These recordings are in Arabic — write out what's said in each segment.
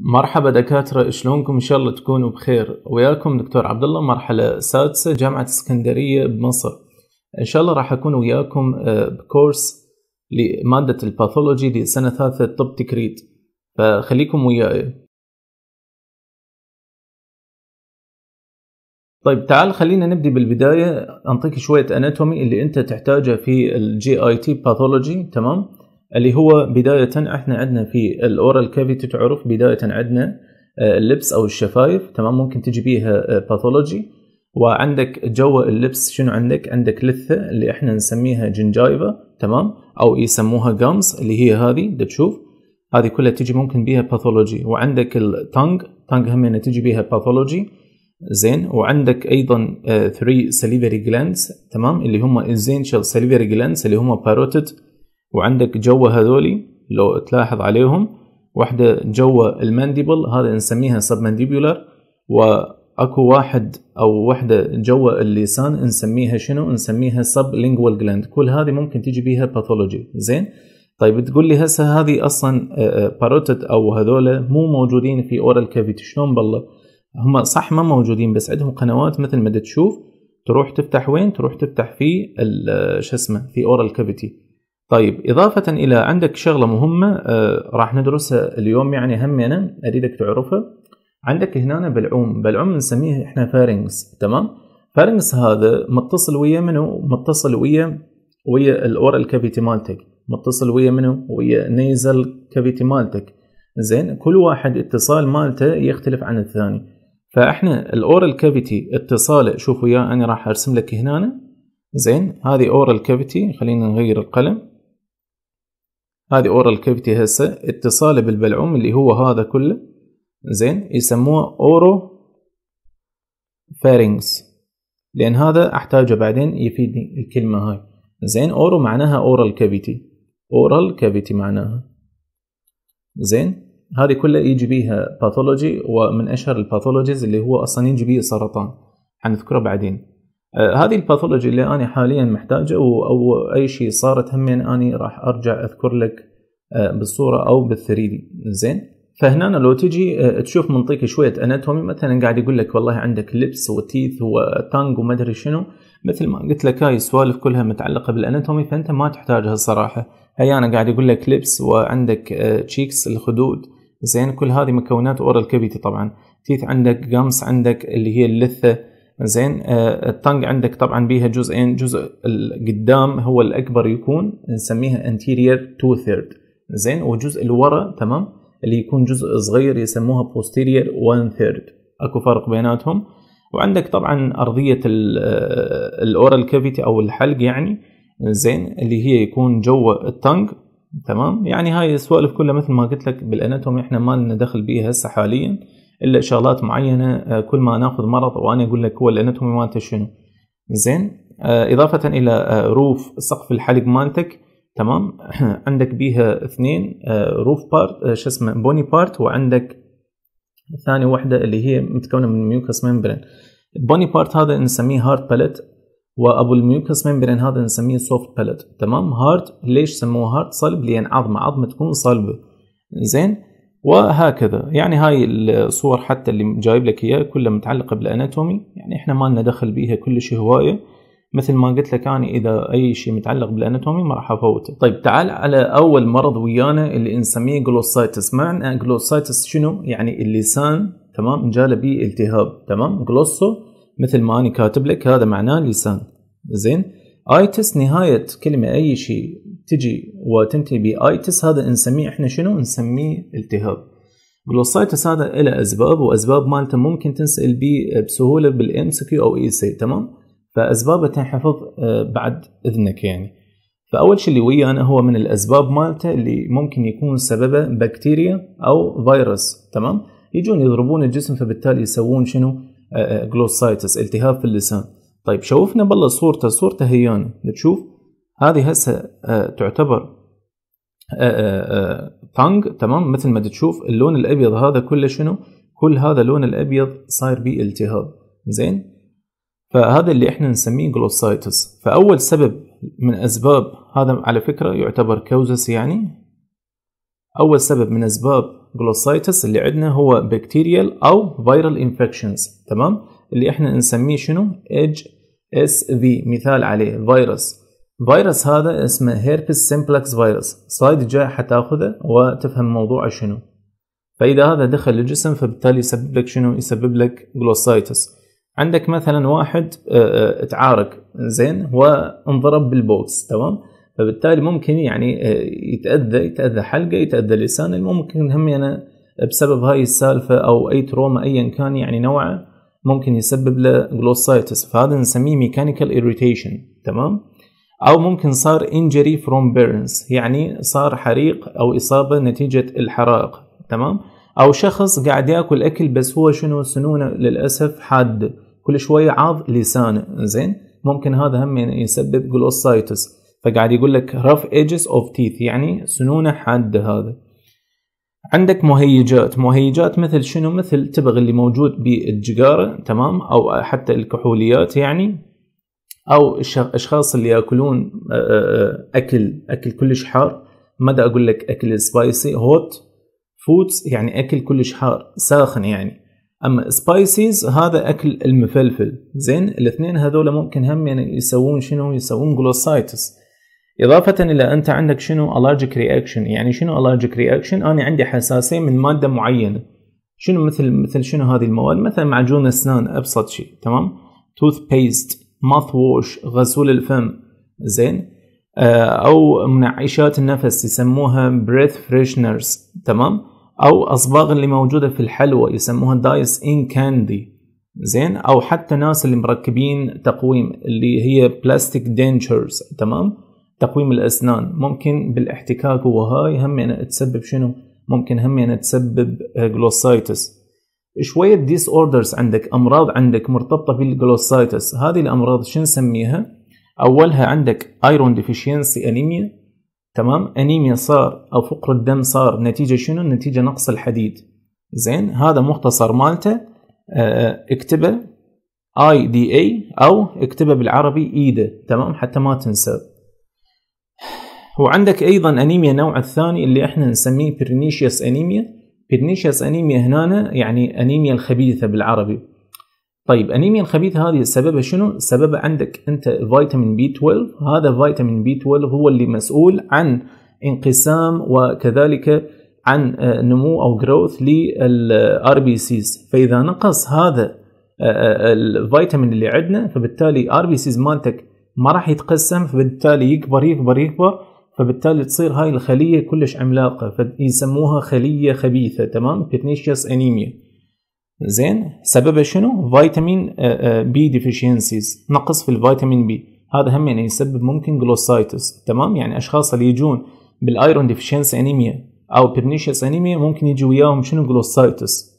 مرحبا دكاترة شلونكم إن شاء الله تكونوا بخير وياكم دكتور عبد الله مرحلة سادسة جامعة اسكندرية بمصر إن شاء الله راح أكون وياكم آه، بكورس لمادة الباثولوجي لسنة ثالثة طب تكريت فخليكم وياي طيب تعال خلينا نبدي بالبداية أنطيك شوية أناتومي اللي أنت تحتاجه في الجي آي تي باثولوجي تمام؟ اللي هو بداية احنا عندنا في الاورال كافيتي تعرف بداية عندنا آه، اللبس او الشفايف تمام ممكن تجي بيها باثولوجي آه، وعندك جوا اللبس شنو عندك عندك لثة اللي احنا نسميها جنجايفا تمام او يسموها جامز اللي هي هذه دا تشوف هذه كلها تجي ممكن بيها باثولوجي وعندك التانج تانج هم تجي بيها باثولوجي زين وعندك ايضا 3 سليفري جلاندز تمام اللي هم essential سليفري جلانس اللي هم باروتيد وعندك جوا هذولي لو تلاحظ عليهم واحدة جوا المانديبل هذا نسميها سب مانديبولار واكو واحد او واحدة جوا اللسان نسميها شنو نسميها سب لينجوال جلاند كل هذه ممكن تجي بيها باثولوجي زين طيب تقول لي هسه هذه اصلا باروتت آه، آه، او هذول مو موجودين في اورال كافيتي شلون بالله هم صح ما موجودين بس عندهم قنوات مثل ما تشوف تروح تفتح وين تروح تفتح في آه، شو اسمه في اورال كافيتي طيب إضافة إلى عندك شغلة مهمة آه راح ندرسها اليوم يعني همنا أريدك تعرفها عندك هنا بلعوم بلعوم نسميه إحنا فارنجس تمام فارنجس هذا متصل ويا منو متصل ويا ويا الأورال كافيتي مالتك متصل ويا منو ويا نيزل كافيتي مالتك زين كل واحد اتصال مالته يختلف عن الثاني فاحنا الاورال كافيتي اتصاله شوف وياه انا راح ارسم لك هنا زين هذه اورال كافيتي خلينا نغير القلم هذه اورال كيفتي هسه اتصاله بالبلعوم اللي هو هذا كله زين يسموه اورو فارينكس لان هذا احتاجه بعدين يفيدني الكلمه هاي زين اورو معناها اورال كيفتي اورال كيفتي معناها زين هذه كلها يجي بيها باثولوجي ومن اشهر الباثولوجيز اللي هو اصلا يجي بيه سرطان حنذكره بعدين آه، هذه الباثولوجي اللي انا حاليا محتاجه او اي شيء صارت همين يعني اني راح ارجع اذكر لك آه، بالصوره او بال3 دي زين فهنا لو تجي آه، تشوف منطقة شويه اناتومي مثلا قاعد يقول لك والله عندك لبس وتيث وتانج وما ادري شنو مثل ما قلت لك هاي السوالف كلها متعلقه بالاناتومي فانت ما تحتاجها الصراحه هي انا قاعد يقول لك لبس وعندك تشيكس الخدود زين كل هذه مكونات اورال كبيتي طبعا تيث عندك جامس عندك اللي هي اللثه زين آه، الطنج عندك طبعا بيها جزئين جزء القدام هو الاكبر يكون نسميها انتيرير تو ثيرد زين والجزء اللي تمام اللي يكون جزء صغير يسموها بوستيرير وان ثيرد اكو فرق بيناتهم وعندك طبعا ارضيه آه، الاورال كافيتي او الحلق يعني زين اللي هي يكون جوا الطنج تمام يعني هاي السوالف كلها مثل ما قلت لك بالاناتومي احنا ما لنا دخل بيها هسه حاليا الا شغلات معينه آه، كل ما ناخذ مرض وانا اقول لك هو الاناتومي مالته شنو زين آه، اضافه الى آه، روف سقف الحلق مالتك تمام عندك بيها اثنين روف بارت شو اسمه بوني بارت وعندك ثاني وحده اللي هي متكونه من ميوكس ممبرين البوني بارت هذا نسميه هارد باليت وابو الميوكس ممبرين هذا نسميه سوفت باليت تمام هارد ليش سموه هارد صلب لان عظمه عظمه تكون صلبه زين وهكذا يعني هاي الصور حتى اللي جايب لك اياها كلها متعلقه بالاناتومي يعني احنا ما لنا دخل بيها شيء هوايه مثل ما قلت لك انا اذا اي شيء متعلق بالاناتومي ما راح افوته طيب تعال على اول مرض ويانا اللي نسميه جلوسايتس معنى جلوسايتس شنو يعني اللسان تمام جاله بيه التهاب تمام جلوسو مثل ما انا كاتب لك هذا معناه لسان زين ايتس نهايه كلمه اي شيء تجي وتنتهي بايتس هذا نسميه احنا شنو نسميه التهاب جلوسايتس هذا له اسباب واسباب مالته ممكن تنسال بي بسهوله بالام سي كيو او اي سي تمام فاسبابه تنحفظ آه، بعد اذنك يعني فاول شيء اللي ويانا هو من الاسباب مالته اللي ممكن يكون سببه بكتيريا او فيروس تمام يجون يضربون الجسم فبالتالي يسوون شنو آه، آه، جلوسايتس التهاب في اللسان طيب شوفنا بالله صورته صورته هيانه تشوف هذه هسه آه، تعتبر طنق آه، آه، تمام مثل ما تشوف اللون الابيض هذا كله شنو؟ كل هذا اللون الابيض صاير به التهاب زين؟ فهذا اللي احنا نسميه جلوسايتس فاول سبب من اسباب هذا على فكره يعتبر كوزس يعني اول سبب من اسباب جلوسايتس اللي عندنا هو بكتيريال او فيرال انفكشنز تمام اللي احنا نسميه شنو اتش اس في مثال عليه فيروس فيروس هذا اسمه هيربس سمبلكس فيروس سلايد الجاي حتاخذه وتفهم موضوعه شنو فاذا هذا دخل الجسم فبالتالي يسبب لك شنو يسبب لك جلوسايتس عندك مثلا واحد آه، آه، تعارك زين وانضرب بالبوكس تمام فبالتالي ممكن يعني آه، يتاذى يتاذى حلقه يتاذى لسانه ممكن هم أنا يعني بسبب هاي السالفه او اي تروما ايا كان يعني نوعه ممكن يسبب له جلوسايتس فهذا نسميه ميكانيكال اريتيشن تمام أو ممكن صار injury from burns يعني صار حريق أو إصابة نتيجة الحرائق تمام أو شخص قاعد ياكل أكل بس هو شنو سنونه للأسف حادة كل شوية عاض لسانه زين ممكن هذا هم يعني يسبب جلوسايتس فقاعد يقول لك rough edges of teeth يعني سنونة حادة هذا عندك مهيجات مهيجات مثل شنو مثل تبغ اللي موجود بالجقارة تمام أو حتى الكحوليات يعني او الاشخاص اللي ياكلون آه، آه، آه، اكل اكل كلش حار ماذا اقول لك اكل سبايسي هوت فودز يعني اكل كلش حار ساخن يعني اما سبايسيز هذا اكل المفلفل زين الاثنين هذول ممكن هم يعني يسوون شنو يسوون جلوسايتس إضافة إلى أنت عندك شنو allergic reaction يعني شنو allergic reaction أنا عندي حساسية من مادة معينة شنو مثل مثل شنو هذه المواد مثلا معجون أسنان أبسط شيء تمام tooth paste ماث ووش غسول الفم زين آه، او منعشات النفس يسموها بريث فريشنرز تمام او اصباغ اللي موجوده في الحلوى يسموها دايس ان كاندي زين او حتى ناس اللي مركبين تقويم اللي هي بلاستيك دينتشرز تمام تقويم الاسنان ممكن بالاحتكاك وهاي هم تسبب شنو ممكن هم تسبب جلوسايتس آه، شوية ديس اوردرز عندك امراض عندك مرتبطة بالجلوسايتس هذه الامراض شو نسميها اولها عندك ايرون ديفيشينسي انيميا تمام انيميا صار او فقر الدم صار نتيجة شنو نتيجة نقص الحديد زين هذا مختصر مالته آه، اكتبه اي دي اي او اكتبه بالعربي ايده e تمام حتى ما تنسى وعندك ايضا انيميا نوع الثاني اللي احنا نسميه برينيشيوس انيميا كدنيشس انيميا هنا يعني انيميا الخبيثه بالعربي طيب انيميا الخبيثه هذه سببها شنو سببها عندك انت فيتامين بي 12 هذا فيتامين بي 12 هو اللي مسؤول عن انقسام وكذلك عن آه، نمو او جروث للار بي سيز فاذا نقص هذا آه، آه، الفيتامين اللي عندنا فبالتالي ار بي سيز مالتك ما راح يتقسم فبالتالي يكبر يكبر يكبر فبالتالي تصير هاي الخليه كلش عملاقه فيسموها خليه خبيثه تمام بيتنيشيوس انيميا زين سببها شنو فيتامين بي آه، ديفيشينسيز آه، نقص في الفيتامين بي هذا هم يعني يسبب ممكن جلوسايتس تمام يعني اشخاص اللي يجون بالايرون ديفيشنس انيميا او بيرنيشيوس انيميا ممكن يجي وياهم شنو جلوسايتس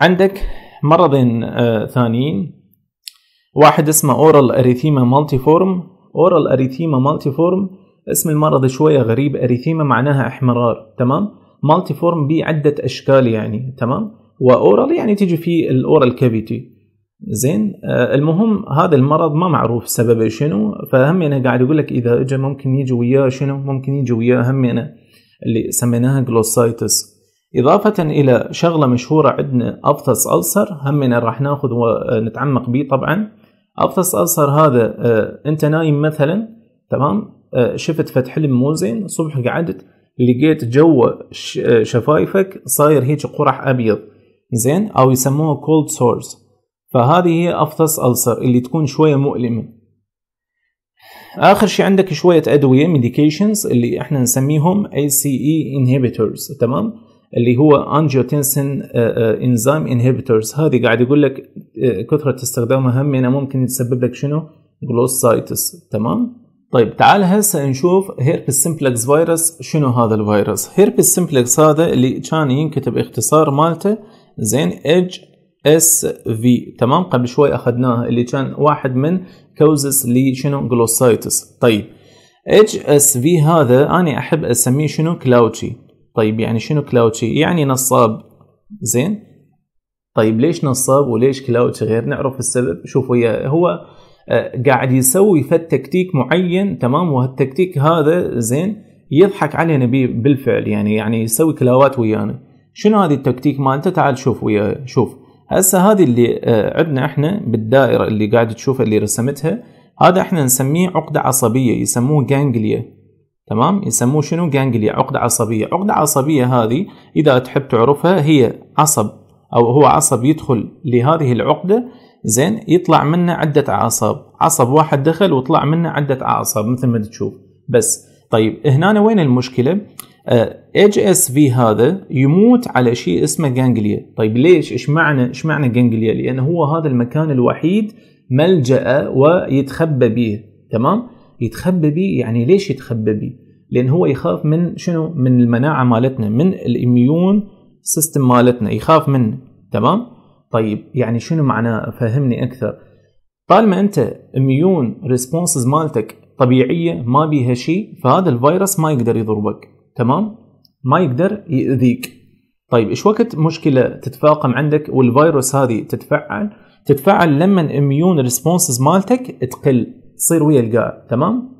عندك مرضين آه ثانيين واحد اسمه اورال اريثيما مالتي فورم اورال اريثيما مالتي فورم اسم المرض شوية غريب اريثيما معناها احمرار تمام فورم بي عدة اشكال يعني تمام واورال يعني تيجي في الاورال كافيتي زين آه، المهم هذا المرض ما معروف سببه شنو فهم انا يعني قاعد اقول لك اذا اجى ممكن يجي وياه شنو ممكن يجي وياه هم انا يعني اللي سميناها جلوسايتس إضافة إلى شغلة مشهورة عندنا أفطس ألسر همنا يعني راح ناخذ ونتعمق آه، به طبعا أفطس ألسر هذا آه، أنت نايم مثلا تمام آه، شفت فتح لي زين صبح قعدت لقيت جوا آه، شفايفك صاير هيك قرح ابيض زين او يسموها كولد سورس فهذه هي افطس السر اللي تكون شويه مؤلمه اخر شيء عندك شويه ادويه ميديكيشنز اللي احنا نسميهم اي سي اي انهبيتورز تمام اللي هو انجيوتنسين انزيم انهبيتورز هذه قاعد يقول لك آه، كثره استخدامها هم ممكن تسبب لك شنو جلوسايتس تمام طيب تعال هسه نشوف هيربس سمبلكس فيروس شنو هذا الفيروس هيربس سمبلكس هذا اللي كان ينكتب اختصار مالته زين اتش اس في تمام قبل شوي اخذناها اللي كان واحد من كوزس لشنو جلوسايتس طيب اتش اس في هذا انا احب اسميه شنو كلاوتشي طيب يعني شنو كلاوتشي يعني نصاب زين طيب ليش نصاب وليش كلاوتشي غير نعرف السبب شوفوا وياه هو آه، قاعد يسوي فد تكتيك معين تمام وهالتكتيك هذا زين يضحك علينا بالفعل يعني يعني يسوي كلاوات ويانا شنو هذه التكتيك مالته تعال شوف ويا شوف هسه هذه اللي آه، عندنا احنا بالدائره اللي قاعد تشوفها اللي رسمتها هذا احنا نسميه عقده عصبيه يسموه جانجليا تمام يسموه شنو جانجليا عقدة عصبية عقدة عصبية هذه إذا تحب تعرفها هي عصب أو هو عصب يدخل لهذه العقدة زين يطلع منه عده اعصاب عصب واحد دخل وطلع منه عده اعصاب مثل ما تشوف بس طيب هنا وين المشكله اتش اس في هذا يموت على شيء اسمه جانجليا طيب ليش ايش معنى ايش معنى جانجليا لان هو هذا المكان الوحيد ملجأ ويتخبى به تمام يتخبى به يعني ليش يتخبى به لان هو يخاف من شنو من المناعه مالتنا من الاميون سيستم مالتنا يخاف منه تمام طيب يعني شنو معناه فهمني اكثر طالما انت ميون ريسبونسز مالتك طبيعيه ما بيها شيء فهذا الفيروس ما يقدر يضربك تمام ما يقدر يؤذيك طيب ايش وقت مشكله تتفاقم عندك والفيروس هذه تتفعل تتفعل لما الاميون ريسبونسز مالتك تقل تصير ويا القاع تمام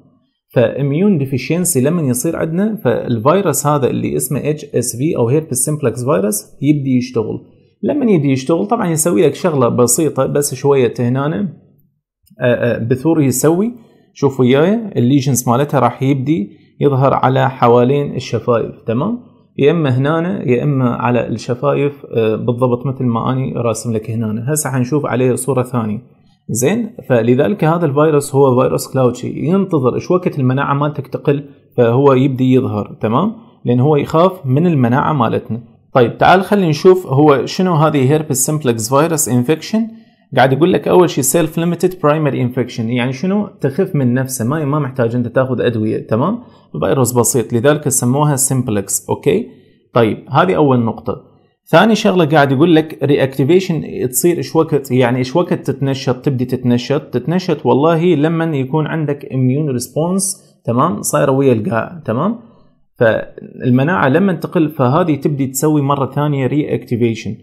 فاميون ديفيشينسي لما يصير عندنا فالفيروس هذا اللي اسمه اتش اس في او هيربس سمبلكس فيروس يبدي يشتغل لما يجي يشتغل طبعا يسوي لك شغله بسيطه بس شويه هنا آه، آه، بثور يسوي شوف وياي الليجنز مالتها راح يبدي يظهر على حوالين الشفايف تمام يا اما هنا يا اما على الشفايف آه، بالضبط مثل ما اني راسم لك هنا هسه حنشوف عليه صوره ثانيه زين فلذلك هذا الفيروس هو فيروس كلاوتشي ينتظر ايش وقت المناعه مالتك تقل فهو يبدي يظهر تمام لان هو يخاف من المناعه مالتنا طيب تعال خلينا نشوف هو شنو هذه هيربس سمبلكس فيروس انفكشن قاعد يقول لك اول شيء سيلف ليميتد برايمري انفكشن يعني شنو تخف من نفسه ما ما محتاج انت تاخذ ادويه تمام فيروس بسيط لذلك سموها سمبلكس اوكي طيب هذه اول نقطه ثاني شغله قاعد يقول لك رياكتيفيشن تصير ايش وقت يعني ايش وقت تتنشط تبدي تتنشط تتنشط والله لما يكون عندك اميون ريسبونس تمام صايره ويا القاع تمام فالمناعه لما تقل فهذه تبدي تسوي مره ثانيه ري اكتيفيشن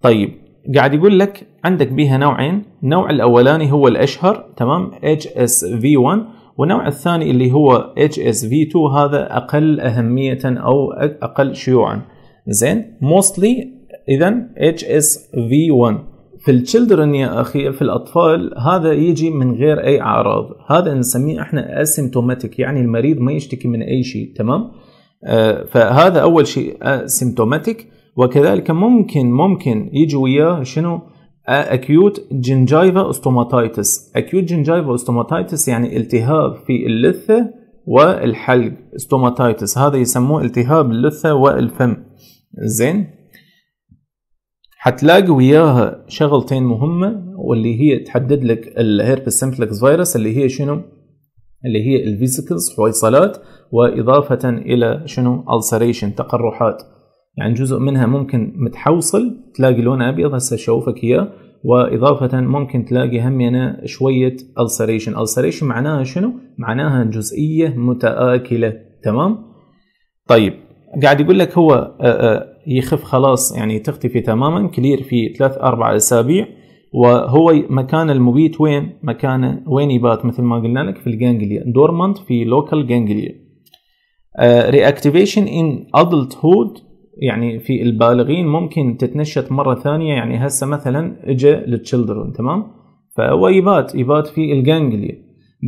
طيب قاعد يقول لك عندك بيها نوعين النوع الاولاني هو الاشهر تمام HSV1 والنوع الثاني اللي هو HSV2 هذا اقل اهميه او اقل شيوعا زين موستلي اذا HSV1 في الشلدرن يا اخي في الاطفال هذا يجي من غير اي اعراض هذا نسميه احنا اسيمتوماتيك يعني المريض ما يشتكي من اي شيء تمام آه، فهذا اول شيء سيمتوماتيك آه، وكذلك ممكن ممكن يجي وياه شنو اكيوت جنجايفا استوماتايتس اكيوت جنجايفا استوماتايتس يعني التهاب في اللثه والحلق استوماتايتس هذا يسموه التهاب اللثه والفم زين حتلاقي وياها شغلتين مهمه واللي هي تحدد لك الهيربس سمبلكس فيروس اللي هي شنو اللي هي الفيزيكلز حويصلات واضافه الى شنو ألسريشن تقرحات يعني جزء منها ممكن متحوصل تلاقي لونه ابيض هسه اشوفك اياه واضافه ممكن تلاقي هم هنا شويه ألسريشن ألسريشن معناها شنو معناها جزئيه متاكله تمام طيب قاعد يقول لك هو آه، آه، يخف خلاص يعني تختفي تماما كلير في ثلاث اربع اسابيع وهو مكان المبيت وين مكانه وين يبات مثل ما قلنا لك في الجانجليا دورمانت في لوكال جانجليا رياكتيفيشن ان ادلت هود يعني في البالغين ممكن تتنشط مره ثانيه يعني هسه مثلا اجى للتشلدرن تمام فهو يبات يبات في الجانجليا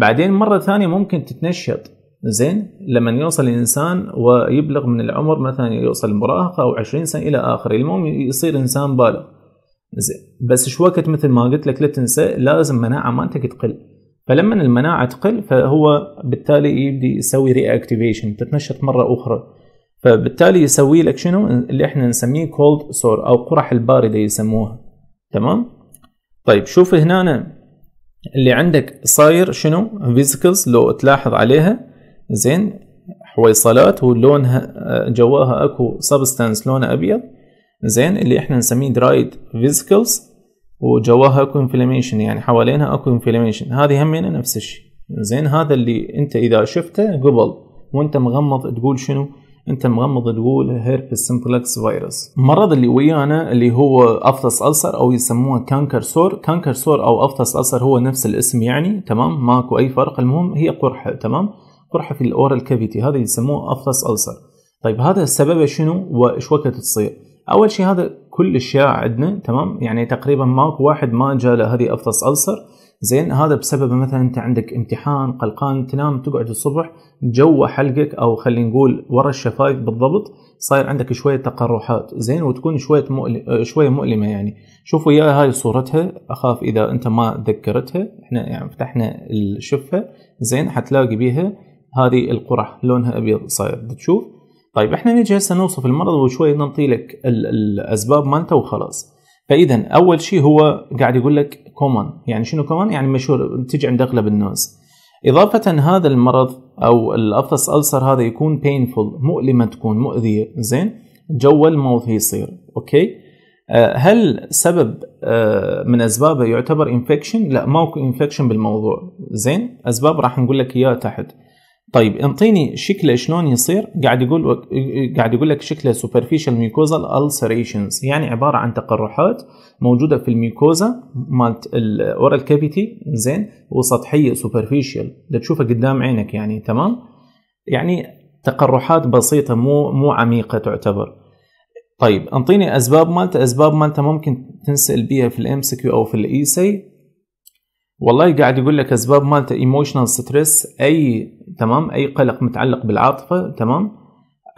بعدين مره ثانيه ممكن تتنشط زين لما يوصل الانسان ويبلغ من العمر مثلا يوصل المراهقه او 20 سنه الى اخره المهم يصير انسان بالغ زين بس وقت مثل ما قلت لك لا تنسى لازم مناعه مالتك تقل فلما المناعه تقل فهو بالتالي يبدي يسوي ري اكتيفيشن تتنشط مره اخرى فبالتالي يسوي لك شنو اللي احنا نسميه كولد سور او قرح البارده يسموها تمام طيب شوف هنا اللي عندك صاير شنو فيزيكلز لو تلاحظ عليها زين حويصلات ولونها آه، جواها اكو سبستانس لونه ابيض زين اللي احنا نسميه درايد فيزيكلز وجواها اكو انفلاميشن يعني حوالينها اكو انفلاميشن هذه همينه يعني نفس الشيء زين هذا اللي انت اذا شفته قبل وانت مغمض تقول شنو انت مغمض تقول هيربس سمبلكس فيروس المرض اللي ويانا اللي هو افطس السر او يسموه كانكر سور كانكر سور او افطس السر هو نفس الاسم يعني تمام ماكو اي فرق المهم هي قرحه تمام قرحه في الاورال كافيتي هذا يسموه افطس السر طيب هذا سببه شنو وايش وقت تصير اول شيء هذا كل الشياع عندنا تمام يعني تقريبا ماكو واحد ما جاله هذه افطس السر زين هذا بسبب مثلا انت عندك امتحان قلقان تنام تقعد الصبح جوا حلقك او خلينا نقول ورا الشفايف بالضبط صاير عندك شويه تقرحات زين وتكون شويه مؤلم شويه مؤلمه يعني شوفوا يا هاي صورتها اخاف اذا انت ما ذكرتها احنا يعني فتحنا الشفه زين حتلاقي بيها هذه القرح لونها ابيض صاير تشوف طيب احنا نيجي هسه نوصف المرض وشوي نعطي لك الاسباب مالته وخلاص فاذا اول شيء هو قاعد يقول لك كومن يعني شنو كومن يعني مشهور تجي عند اغلب الناس إضافة هذا المرض أو الأفس ألسر هذا يكون painful مؤلمة تكون مؤذية زين جو الموت يصير أوكي آه، هل سبب آه، من أسبابه يعتبر انفكشن لا ماكو انفكشن بالموضوع زين أسباب راح نقول لك إياها تحت طيب انطيني شكله شلون يصير قاعد يقول قاعد يقول لك شكله superficial mucosal ulcerations يعني عباره عن تقرحات موجوده في الميكوزا مالت الاورال كافيتي زين وسطحيه superficial تشوفها قدام عينك يعني تمام يعني تقرحات بسيطه مو مو عميقه تعتبر طيب انطيني اسباب مالته اسباب مالته ممكن تنسال بيها في الام سي كيو او في الاي سي e والله قاعد يقول لك اسباب مالته ايموشنال ستريس اي تمام اي قلق متعلق بالعاطفه تمام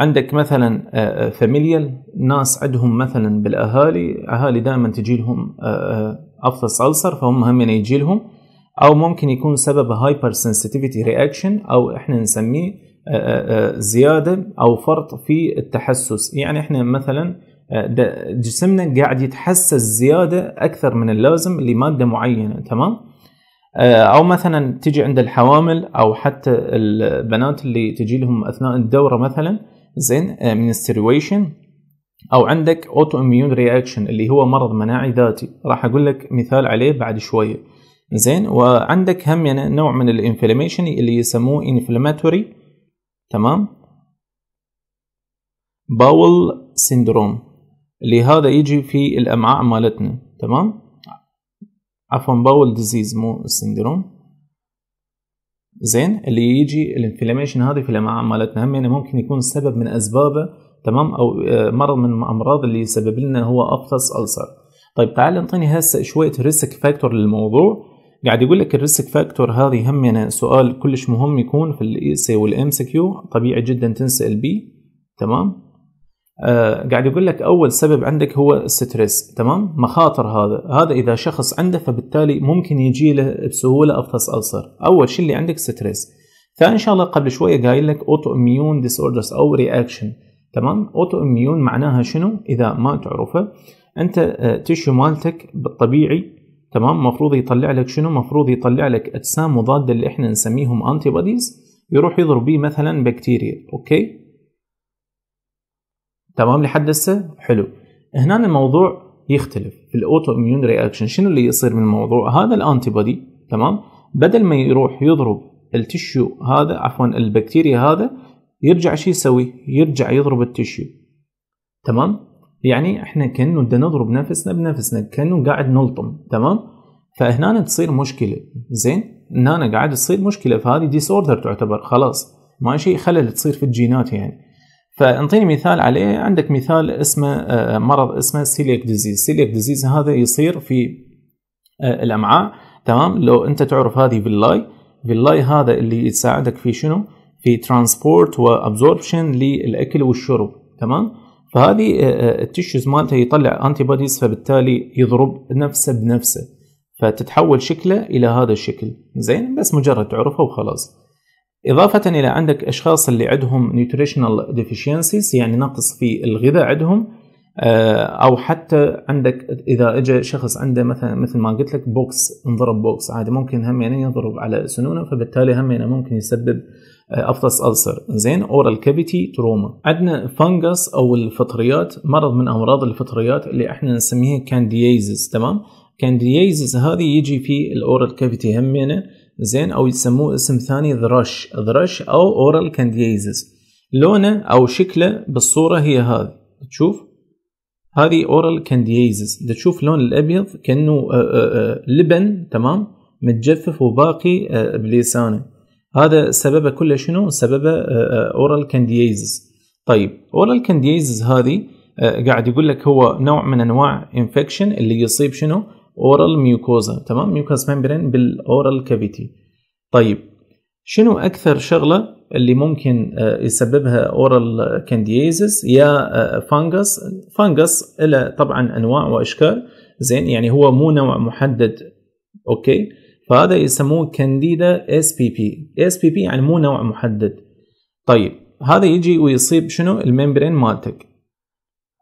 عندك مثلا فاميليال آه، آه، ناس عندهم مثلا بالاهالي اهالي دائما تجي لهم افطس آه، السر فهم هم يعني يجي لهم او ممكن يكون سبب هايبر سنسيتيفيتي رياكشن او احنا نسميه زياده او فرط في التحسس يعني احنا مثلا جسمنا قاعد يتحسس زياده اكثر من اللازم لماده معينه تمام آه، او مثلا تجي عند الحوامل او حتى البنات اللي تجي لهم اثناء الدوره مثلا زين آه، من السيرويشن او عندك اوتو اميون رياكشن اللي هو مرض مناعي ذاتي راح اقول لك مثال عليه بعد شويه زين وعندك هم يعني نوع من الانفلاميشن اللي يسموه انفلاماتوري تمام باول سيندروم اللي هذا يجي في الامعاء مالتنا تمام عفوا باول ديزيز مو السندروم زين اللي يجي الانفلاميشن هذه في الامعاء مالتنا هم يعني ممكن يكون سبب من اسبابه تمام او آه، مرض من الامراض اللي سبب لنا هو ابطس السر طيب تعال انطيني هسه شويه ريسك فاكتور للموضوع قاعد يقول لك الريسك فاكتور هذه يعني سؤال كلش مهم يكون في الاي سي e والام سي كيو طبيعي جدا تنسال البي تمام آه، قاعد يقول لك اول سبب عندك هو الستريس تمام مخاطر هذا هذا اذا شخص عنده فبالتالي ممكن يجي له بسهوله افطس السر اول شيء اللي عندك ستريس ثاني الله قبل شويه قايل لك اوتو اميون ديسوردرز او رياكشن تمام اوتو اميون معناها شنو اذا ما تعرفه انت تشو آه، مالتك بالطبيعي تمام مفروض يطلع لك شنو مفروض يطلع لك اجسام مضاده اللي احنا نسميهم انتي بوديز يروح يضرب بيه مثلا بكتيريا اوكي تمام لحد هسه حلو هنا الموضوع يختلف في الاوتو اميون رياكشن شنو اللي يصير من الموضوع هذا الانتي بودي تمام بدل ما يروح يضرب التشيو هذا عفوا البكتيريا هذا يرجع شو يسوي يرجع يضرب التشيو تمام يعني احنا كانه بدنا نضرب نفسنا بنفسنا كانه قاعد نلطم تمام فهنا تصير مشكله زين هنا قاعد تصير مشكله فهذه ديس اوردر تعتبر خلاص ما شيء خلل تصير في الجينات يعني فانطيني مثال عليه عندك مثال اسمه آه، مرض اسمه سيليك ديزيز سيليك ديزيز هذا يصير في آه، الامعاء تمام لو انت تعرف هذه فيلاي فيلاي هذا اللي يساعدك في شنو في ترانسبورت وابزوربشن للاكل والشرب تمام فهذه آه، التيشوز مالته يطلع انتي بوديز فبالتالي يضرب نفسه بنفسه فتتحول شكله الى هذا الشكل زين بس مجرد تعرفه وخلاص إضافة إلى عندك أشخاص اللي عندهم nutritional deficiencies يعني نقص في الغذاء عندهم آه، أو حتى عندك إذا أجى شخص عنده مثلا مثل ما قلت لك بوكس انضرب بوكس عادي ممكن هم يعني ينضرب على سنونه فبالتالي هم يعني ممكن يسبب آه، أفطس ألسر زين أورال كافيتي تروما عندنا فنجس أو الفطريات مرض من أمراض الفطريات اللي إحنا نسميها كاندييزز تمام كاندييزز هذه يجي في الأورال كافيتي همينه زين او يسموه اسم ثاني ذرش ذرش او اورال كانديزز لونه او شكله بالصوره هي هذه تشوف هذه اورال كانديزز تشوف لون الابيض كانه آه، آه، آه، لبن تمام متجفف وباقي بلسانه هذا سببه كله شنو سببه اورال كانديزز طيب اورال كانديزز هذه قاعد يقول لك هو نوع من انواع انفكشن اللي يصيب شنو اورال ميوكوزا تمام ميوكاس ممبرين بالاورال كافيتي طيب شنو اكثر شغله اللي ممكن آه، يسببها اورال كانديزيس يا فانجس آه، فانجس الى طبعا انواع واشكال زين يعني هو مو نوع محدد اوكي فهذا يسموه كانديدا اس بي بي اس بي بي يعني مو نوع محدد طيب هذا يجي ويصيب شنو الممبرين مالتك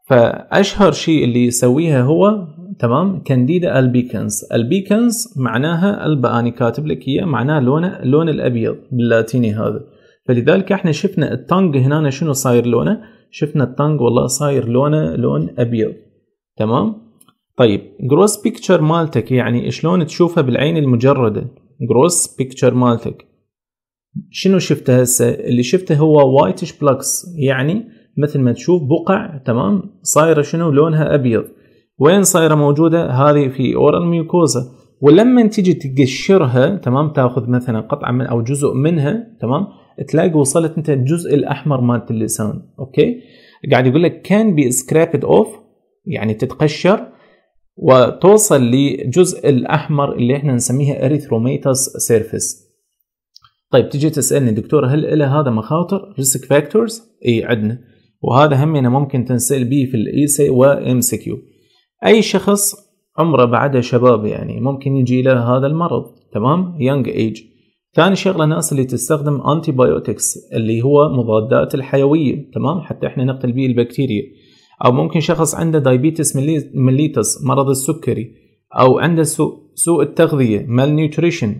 فاشهر شيء اللي يسويها هو تمام كانديدا البيكنز البيكنز معناها الباني كاتب لك اياه معناها لونه لون الابيض باللاتيني هذا فلذلك احنا شفنا التانج هنا شنو صاير لونه شفنا التانج والله صاير لونه لون ابيض تمام طيب جروس بيكتشر مالتك يعني شلون تشوفها بالعين المجرده جروس بيكتشر مالتك شنو شفته هسه اللي شفته هو وايتش بلاكس يعني مثل ما تشوف بقع تمام صايره شنو لونها ابيض وين صايره موجوده هذه في اورال ميوكوزا ولما تيجي تقشرها تمام تاخذ مثلا قطعه من او جزء منها تمام تلاقي وصلت انت الجزء الاحمر مالت اللسان اوكي قاعد يقول لك كان بي سكرابد اوف يعني تتقشر وتوصل للجزء الاحمر اللي احنا نسميها اريثروميتاس سيرفيس طيب تجي تسالني دكتور هل له هذا مخاطر ريسك فاكتورز اي عندنا وهذا هم ممكن تنسال به في الايسي وام سي كيو اي شخص عمره بعده شباب يعني ممكن يجي له هذا المرض تمام يونج ايج ثاني شغله الناس اللي تستخدم انتي بايوتكس اللي هو مضادات الحيويه تمام حتى احنا نقتل به البكتيريا او ممكن شخص عنده دايبيتس مليتس مرض السكري او عنده سوء, سوء التغذيه مال نيوتريشن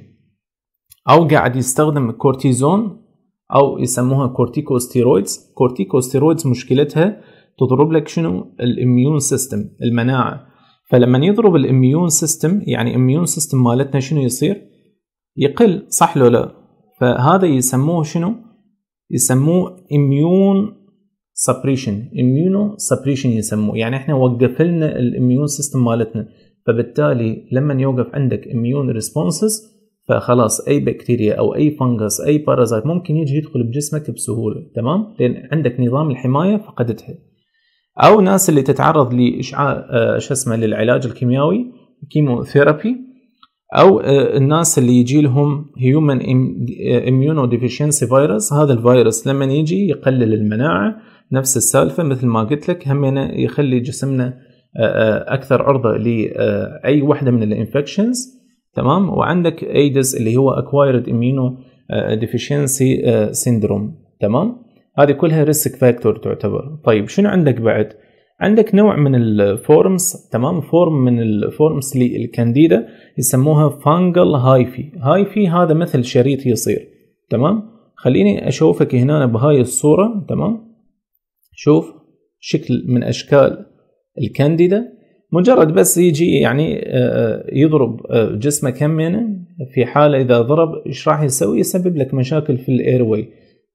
او قاعد يستخدم كورتيزون او يسموها كورتيكوستيرويدز كورتيكوستيرويدز مشكلتها تضرب لك شنو الاميون سيستم المناعه فلما يضرب الاميون سيستم يعني اميون سيستم مالتنا شنو يصير يقل صح لو لا فهذا يسموه شنو يسموه اميون سبريشن اميونو سبريشن يسموه يعني احنا وقف لنا الاميون سيستم مالتنا فبالتالي لما يوقف عندك اميون ريسبونسز فخلاص اي بكتيريا او اي فنجس اي بارازايت ممكن يجي يدخل بجسمك بسهوله تمام لان عندك نظام الحمايه فقدتها او ناس اللي تتعرض لاشعاع آه، شو اسمه للعلاج الكيميائي كيموثيرابي او آه، الناس اللي يجي لهم هيومن اميونو ديفيشنسي فيروس هذا الفيروس لما يجي يقلل المناعه نفس السالفه مثل ما قلت لك همنا يخلي جسمنا آه، اكثر عرضه لاي وحده من الانفكشنز تمام وعندك ايدز اللي هو اكوايرد اميونو ديفيشنسي سيندروم تمام هذه كلها ريسك فاكتور تعتبر طيب شنو عندك بعد عندك نوع من الفورمز تمام فورم من الفورمز للكانديدا يسموها فانجل هايفي هايفي هذا مثل شريط يصير تمام خليني اشوفك هنا بهاي الصوره تمام شوف شكل من اشكال الكانديدا مجرد بس يجي يعني آه، آه، يضرب آه، جسمه همينه يعني؟ في حاله اذا ضرب ايش راح يسوي يسبب لك مشاكل في الايروي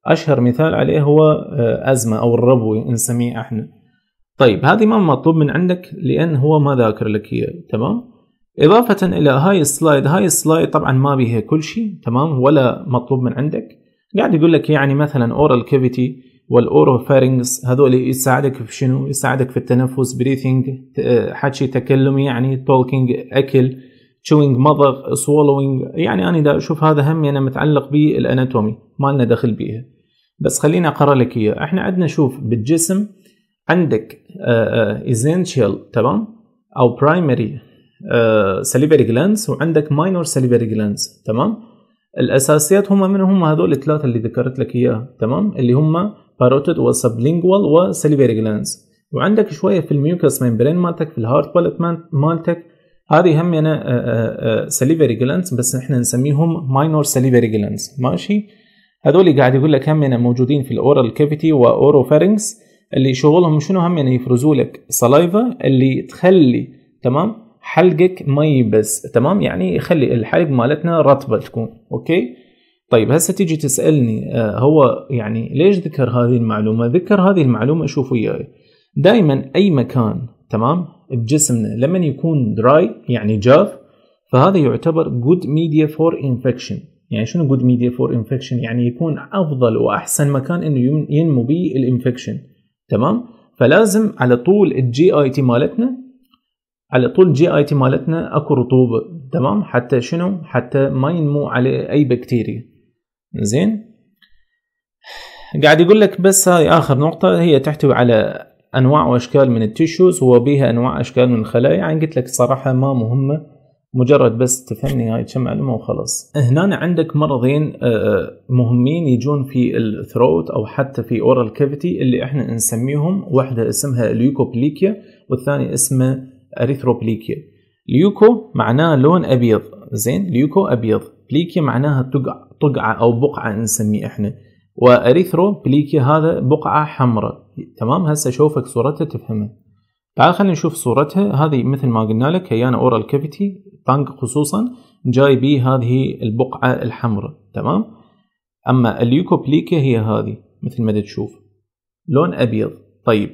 أشهر مثال عليه هو آه، أزمة أو الربوي نسميه احنا طيب هذه ما مطلوب من عندك لأن هو ما ذاكر لك إياه تمام إضافة إلى هاي السلايد هاي السلايد طبعا ما بيها كل شيء تمام ولا مطلوب من عندك قاعد يقول لك يعني مثلا اورال كافيتي والاوروفارينجس هذول يساعدك في شنو يساعدك في التنفس بريثينج آه، حكي تكلمي يعني توكينج اكل تشوينج مضغ سولوينج يعني انا دا اشوف هذا همي انا متعلق بالاناتومي ما لنا دخل بيها بس خليني اقرا لك اياه احنا عندنا شوف بالجسم عندك ايزنشال آه، آه، تمام او برايمري سليبري جلانس وعندك ماينور سليبري جلانس تمام الاساسيات هم من هم هذول الثلاثه اللي ذكرت لك اياها تمام اللي هم باروتيد وسبلينجوال وسليبري جلانس وعندك شويه في الميوكس ميمبرين مالتك في الهارت بالت مالتك هذه هم انا سليفري جلانس بس احنا نسميهم ماينور سليفري جلانس ماشي هذول قاعد يقول لك هم موجودين في الاورال كافيتي فارنكس اللي شغلهم شنو همنا يعني يفرزوا لك سلايفا اللي تخلي تمام حلقك ما يبس تمام يعني يخلي الحلق مالتنا رطبه تكون اوكي طيب هسه تيجي تسالني آه، هو يعني ليش ذكر هذه المعلومه ذكر هذه المعلومه شوف وياي دائما اي مكان تمام بجسمنا لما يكون دراي يعني جاف فهذا يعتبر good media for infection يعني شنو جود ميديا فور انفكشن يعني يكون افضل واحسن مكان انه ينمو به الانفكشن تمام فلازم على طول الجي اي تي مالتنا على طول جي اي تي مالتنا اكو رطوبه تمام حتى شنو حتى ما ينمو على اي بكتيريا زين قاعد يقول لك بس هاي اخر نقطه هي تحتوي على انواع واشكال من التيشوز وبها انواع اشكال من الخلايا يعني قلت لك صراحه ما مهمه مجرد بس تفهمني هاي كم معلومه وخلص هنا عندك مرضين آه، آه، مهمين يجون في الثروت او حتى في اورال كافيتي اللي احنا نسميهم واحده اسمها ليوكوبليكيا والثاني اسمه اريثروبليكيا ليوكو معناه لون ابيض زين ليوكو ابيض بليكيا معناها طقع طقعه او بقعه نسميه احنا بليكيا هذا بقعه حمراء تمام هسه شوفك صورتها تفهمها تعال خلينا نشوف صورتها هذه مثل ما قلنا لك هي انا اورال كافيتي بانك خصوصا جاي بي هذه البقعه الحمراء تمام اما اليوكوبليكا هي هذه مثل ما تشوف لون ابيض طيب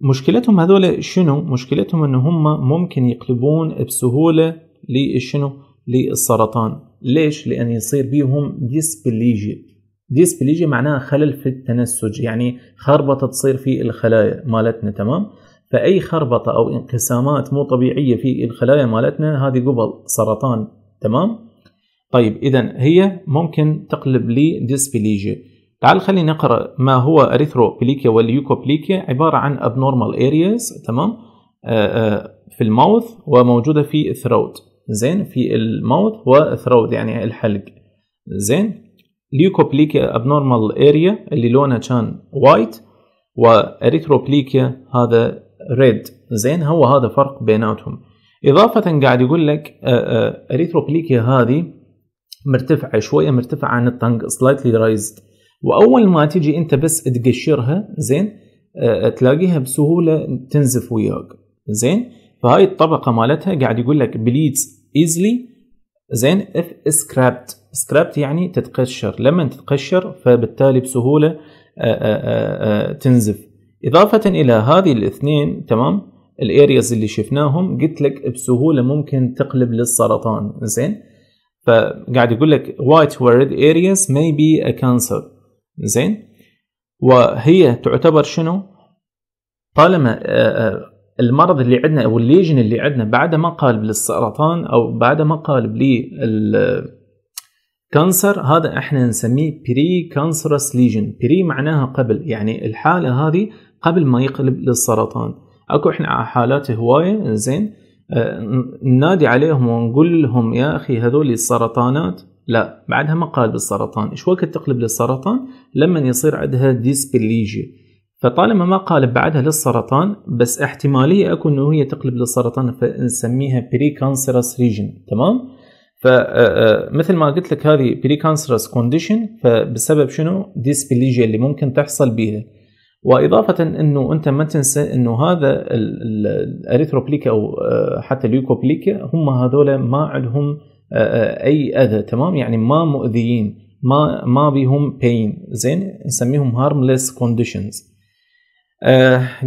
مشكلتهم هذول شنو مشكلتهم ان هم ممكن يقلبون بسهوله للشنو للسرطان ليش لان يصير بيهم ديسبليجيا ديسبليجيا معناها خلل في التنسج يعني خربطه تصير في الخلايا مالتنا تمام فاي خربطه او انقسامات مو طبيعيه في الخلايا مالتنا هذه قبل سرطان تمام طيب اذا هي ممكن تقلب لي ديسبليجيا تعال خلينا نقرا ما هو اريثروبليكيا والليوكوبليكيا عباره عن ابنورمال ارياز تمام آه، آه، في الماوث وموجوده في الثروت زين في الماوث والثروت يعني الحلق زين ليوكوبليكيا ابنورمال اريا اللي لونها كان وايت واريثروبليكيا هذا ريد زين هو هذا فرق بيناتهم اضافه قاعد يقول لك آه، آه، اريثروبليكيا هذه مرتفعه شويه مرتفعه عن الطنق سلايتلي رايزد واول ما تجي انت بس تقشرها زين آه، تلاقيها بسهوله تنزف وياك زين فهاي الطبقه مالتها قاعد يقول لك بليدز ايزلي زين اف سكرابت سكرابت يعني تتقشر لما تتقشر فبالتالي بسهوله تنزف إضافة إلى هذه الاثنين تمام الارياز اللي شفناهم قلت لك بسهولة ممكن تقلب للسرطان زين فقاعد يقول لك white where red areas may be a cancer زين وهي تعتبر شنو طالما آه، آه، المرض اللي عندنا او الليجن اللي عندنا بعد ما قالب للسرطان او بعد ما قالب للكانسر آه، هذا احنا نسميه بري كانسرس ليجن بري معناها قبل يعني الحاله هذه قبل ما يقلب للسرطان اكو احنا حالات هوايه زين آه، ننادي عليهم ونقول لهم يا اخي هذول السرطانات لا بعدها ما قال بالسرطان ايش وقت تقلب للسرطان لما يصير عندها ديسبليجيا فطالما ما قالب بعدها للسرطان بس احتماليه اكو انه هي تقلب للسرطان فنسميها بري كانسرس ريجن تمام فمثل آه، آه، ما قلت لك هذه بري كانسرس كونديشن فبسبب شنو ديسبليجيا اللي ممكن تحصل بيها واضافه انه انت ما تنسى انه هذا الاريثروبليكا او آه، حتى اليوكوبليكا هم هذول ما عندهم آه، آه، اي اذى تمام يعني ما مؤذيين ما ما بيهم بين زين نسميهم هارمليس كونديشنز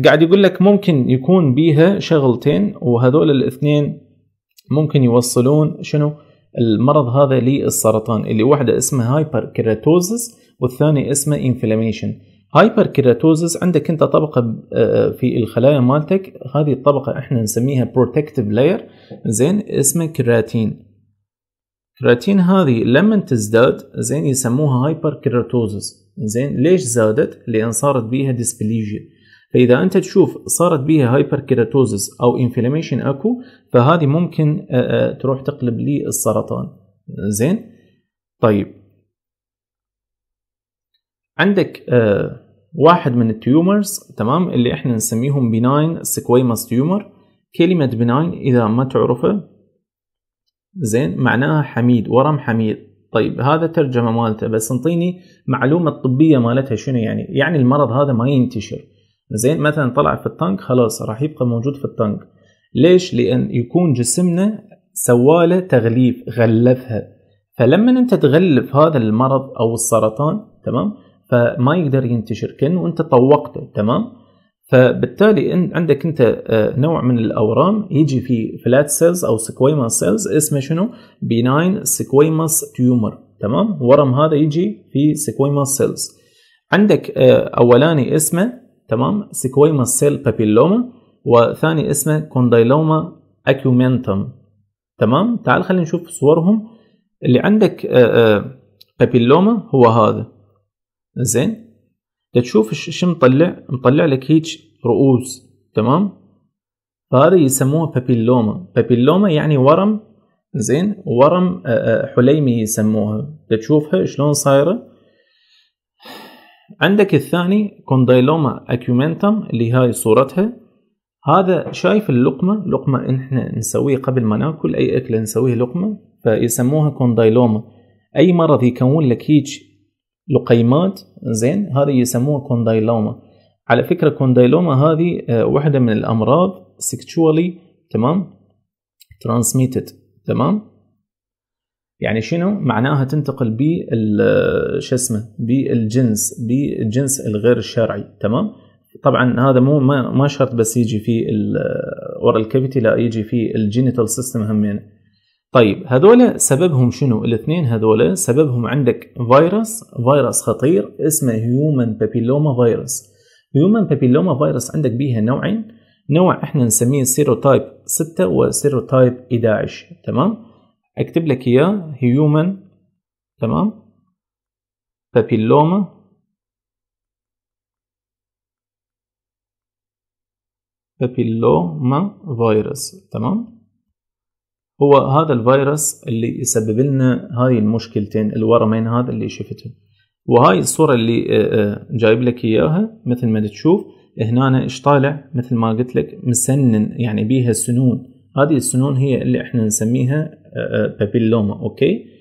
قاعد يقول لك ممكن يكون بيها شغلتين وهذول الاثنين ممكن يوصلون شنو المرض هذا للسرطان اللي واحده اسمها هايبر كيراتوزس والثاني اسمه انفلاميشن هايبر كيراتوزس عندك انت طبقه آه، آه، في الخلايا مالتك هذه الطبقه احنا نسميها بروتكتيف لاير زين اسمه كراتين كراتين هذه لما تزداد زين يسموها هايبر كيراتوزس زين ليش زادت لان صارت بيها ديسبليجيا فاذا انت تشوف صارت بيها هايبر كيراتوزس او انفلاميشن اكو فهذه ممكن آه، تروح تقلب لي السرطان زين طيب عندك آه، واحد من التيومرز تمام اللي احنا نسميهم بناين سكويمس تيومر كلمة بناين إذا ما تعرفه زين معناها حميد ورم حميد طيب هذا ترجمة مالته بس انطيني معلومة الطبية مالتها شنو يعني يعني المرض هذا ما ينتشر زين مثلا طلع في الطنك خلاص راح يبقى موجود في الطنك ليش لأن يكون جسمنا سواله تغليف غلفها فلما انت تغلف هذا المرض او السرطان تمام فما يقدر ينتشر كانه انت طوقته تمام فبالتالي عندك انت آه، نوع من الاورام يجي في فلات سيلز او سكويموس سيلز اسمه شنو بيناين سكويموس تيومر تمام ورم هذا يجي في سكويموس سيلز عندك آه، اولاني اسمه تمام سكويموس سيل بابيلوما وثاني اسمه كوندايلوما اكيومنتوم تمام تعال خلينا نشوف صورهم اللي عندك بابيلوما آه، هو هذا زين تشوف شو مطلع مطلع لك هيك رؤوس تمام فهذا يسموه بابيلوما بابيلوما يعني ورم زين ورم آه، آه، حليمي يسموها تشوفها شلون صايره عندك الثاني كوندايلوما اكيومنتم اللي هاي صورتها هذا شايف اللقمة لقمة احنا نسويه قبل ما ناكل اي اكلة نسويه لقمة فيسموها كوندايلوما اي مرض يكون لك هيج لقيمات زين هذه يسموها كوندايلوما على فكره كوندايلوما هذه آه، واحده من الامراض سكتشوالي تمام ترانسميتد تمام يعني شنو معناها تنتقل ب آه، شو اسمه بالجنس بالجنس الغير الشرعي تمام طبعا هذا مو ما, شرط بس يجي في الورال كافيتي آه، لا يجي في الجينيتال سيستم همين طيب هذول سببهم شنو الاثنين هذول سببهم عندك فيروس فيروس خطير اسمه هيومن بابيلوما فيروس هيومن بابيلوما فيروس عندك بيها نوعين نوع احنا نسميه سيروتايب 6 وسيروتايب 11 تمام اكتب لك اياه هيومن تمام بابيلوما بابيلوما فيروس تمام هو هذا الفيروس اللي يسبب لنا هاي المشكلتين الورمين هذا اللي شفتهم وهاي الصورة اللي آه، آه، جايب لك اياها مثل ما تشوف هنا ايش طالع مثل ما قلت لك مسنن يعني بيها سنون هذه السنون هي اللي احنا نسميها آه، بابيلوما اوكي